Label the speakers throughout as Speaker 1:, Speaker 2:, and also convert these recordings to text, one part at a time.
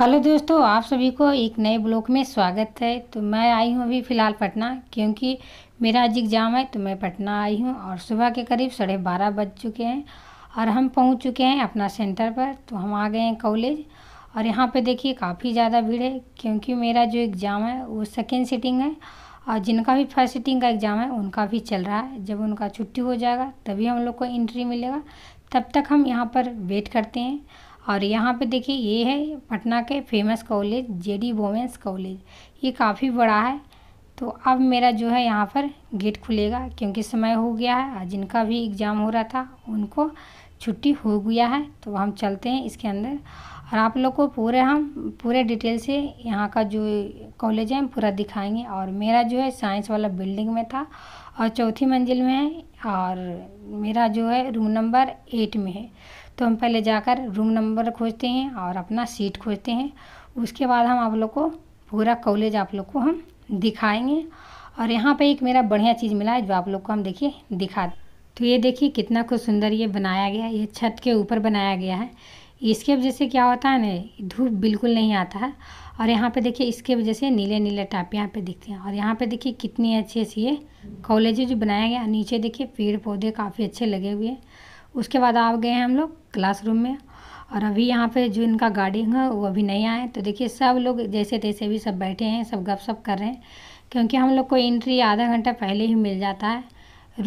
Speaker 1: hello दोस्तों आप सभी को एक नए ब्लॉग में स्वागत है तो मैं आई हूँ अभी फ़िलहाल पटना क्योंकि मेरा आज एग्ज़ाम है तो मैं पटना आई हूँ और सुबह के करीब साढ़े बारह बज चुके हैं और हम पहुँच चुके हैं अपना सेंटर पर तो हम आ गए हैं कॉलेज और यहाँ पे देखिए काफ़ी ज़्यादा भीड़ है क्योंकि मेरा जो एग्ज़ाम है वो सेकेंड सीटिंग है और जिनका भी फर्स्ट सीटिंग का एग्ज़ाम है उनका भी चल रहा है जब उनका छुट्टी हो जाएगा तभी हम लोग को एंट्री मिलेगा तब तक हम यहाँ पर वेट करते हैं और यहाँ पे देखिए ये है पटना के famous college J D women's college ये काफ़ी बड़ा है तो अब मेरा जो है यहाँ पर गेट खुलेगा क्योंकि समय हो गया है जिनका भी एग्ज़ाम हो रहा था उनको छुट्टी हो गया है तो हम चलते हैं इसके अंदर और आप लोग को पूरे हम पूरे डिटेल से यहाँ का जो कॉलेज है हम पूरा दिखाएंगे और मेरा जो है साइंस वाला बिल्डिंग में था और चौथी मंजिल में है और मेरा जो है रूम नंबर एट में है तो हम पहले जाकर रूम नंबर खोजते हैं और अपना सीट खोजते हैं उसके बाद हम आप लोग को पूरा कॉलेज आप लोग को हम दिखाएंगे और यहाँ पे एक मेरा बढ़िया चीज़ मिला है जो आप लोग को हम देखिए दिखा तो ये देखिए कितना कुछ सुंदर ये बनाया गया है ये छत के ऊपर बनाया गया है इसके वजह से क्या होता है ना धूप बिल्कुल नहीं आता है और यहाँ पे देखिए इसके वजह से नीले नीले टाप यहाँ पे दिखते हैं और यहाँ पे देखिए कितनी अच्छी अच्छी ये कॉलेज जो बनाया गया नीचे देखिए पेड़ पौधे काफ़ी अच्छे लगे हुए हैं उसके बाद आ गए हैं हम लोग क्लासरूम में और अभी यहाँ पे जो इनका गार्डिंग है वो अभी नहीं आए तो देखिए सब लोग जैसे तैसे भी सब बैठे हैं सब गप सप कर रहे हैं क्योंकि हम लोग को एंट्री आधा घंटा पहले ही मिल जाता है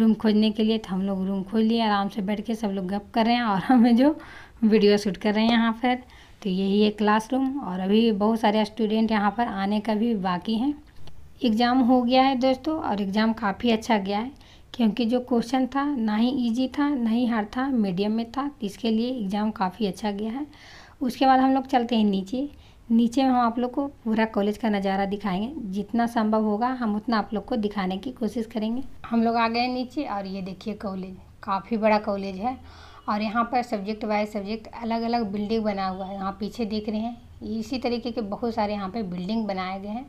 Speaker 1: रूम खोजने के लिए तो हम लोग रूम खोज लिए आराम से बैठ के सब लोग गप कर रहे हैं और हमें जो वीडियो शूट कर रहे हैं यहाँ पर तो यही है क्लास और अभी बहुत सारे स्टूडेंट यहाँ पर आने का भी बाकी हैं एग्ज़ाम हो गया है दोस्तों और एग्ज़ाम काफ़ी अच्छा गया है क्योंकि जो क्वेश्चन था ना ही ईजी था ना ही हार्ड था मीडियम में था इसके लिए एग्ज़ाम काफ़ी अच्छा गया है उसके बाद हम लोग चलते हैं नीचे नीचे में हम आप लोग को पूरा कॉलेज का नज़ारा दिखाएंगे जितना संभव होगा हम उतना आप लोग को दिखाने की कोशिश करेंगे हम लोग आ गए नीचे और ये देखिए कॉलेज काफ़ी बड़ा कॉलेज है और यहाँ पर सब्जेक्ट वाइज सब्जेक्ट अलग अलग बिल्डिंग बना हुआ है यहाँ पीछे देख रहे हैं इसी तरीके के बहुत सारे यहाँ पे बिल्डिंग बनाए गए हैं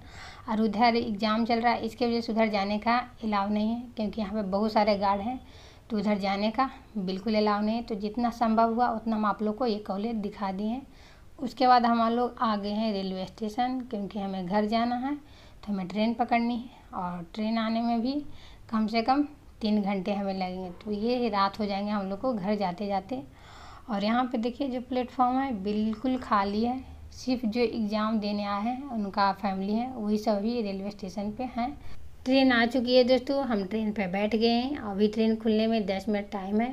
Speaker 1: और उधर एग्ज़ाम चल रहा है इसके वजह से उधर जाने का अलाव नहीं है क्योंकि यहाँ पे बहुत सारे गार्ड हैं तो उधर जाने का बिल्कुल अलाव नहीं है तो जितना संभव हुआ उतना हम आप लोग को ये कॉलेज दिखा दिए हैं उसके बाद हम लोग आ गए हैं रेलवे स्टेशन क्योंकि हमें घर जाना है तो हमें ट्रेन पकड़नी है और ट्रेन आने में भी कम से कम तीन घंटे हमें लगेंगे तो ये रात हो जाएंगे हम लोग को घर जाते जाते और यहाँ पे देखिए जो प्लेटफॉर्म है बिल्कुल खाली है सिर्फ जो एग्ज़ाम देने आए हैं उनका फैमिली है वही सभी रेलवे स्टेशन पे हैं ट्रेन आ चुकी है दोस्तों हम ट्रेन पे बैठ गए हैं अभी ट्रेन खुलने में दस मिनट टाइम है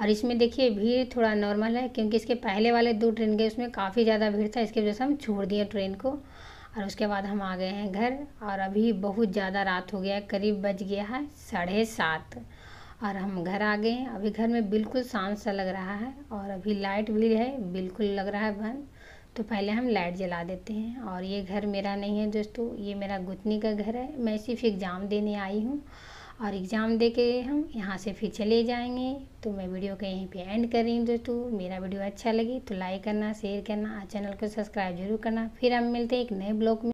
Speaker 1: और इसमें देखिए भीड़ थोड़ा नॉर्मल है क्योंकि इसके पहले वाले दो ट्रेन के उसमें काफ़ी ज़्यादा भीड़ था इसकी वजह से हम छोड़ दिए ट्रेन को और उसके बाद हम आ गए हैं घर और अभी बहुत ज़्यादा रात हो गया है करीब बज गया है साढ़े सात और हम घर आ गए हैं अभी घर में बिल्कुल शांत सा लग रहा है और अभी लाइट भी है बिल्कुल लग रहा है बंद तो पहले हम लाइट जला देते हैं और ये घर मेरा नहीं है दोस्तों ये मेरा गुतनी का घर है मैं सिर्फ एग्ज़ाम देने आई हूँ और एग्ज़ाम दे के हम यहाँ से फिर चले जाएंगे तो मैं वीडियो को यहीं पे एंड कर रही हूँ दोस्तों मेरा वीडियो अच्छा लगी तो लाइक करना शेयर करना और चैनल को सब्सक्राइब जरूर करना फिर हम मिलते हैं एक नए ब्लॉग में